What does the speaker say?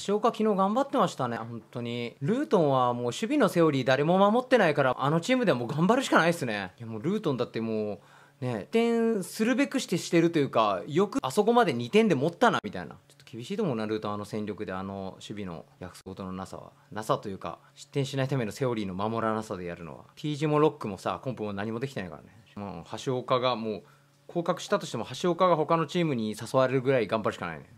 橋岡、昨日頑張ってましたね、本当に。ルートンはもう守備のセオリー誰も守ってないから、あのチームでも頑張るしかないですね。いやもうルートンだってもう、ね、点するべくしてしてるというか、よくあそこまで2点で持ったなみたいな。厳しいと思うなルートあの戦力であの守備の約束事のなさはなさというか失点しないためのセオリーの守らなさでやるのは T 字もロックもさコンプも何もできてないからねもう橋岡がもう降格したとしても橋岡が他のチームに誘われるぐらい頑張るしかないね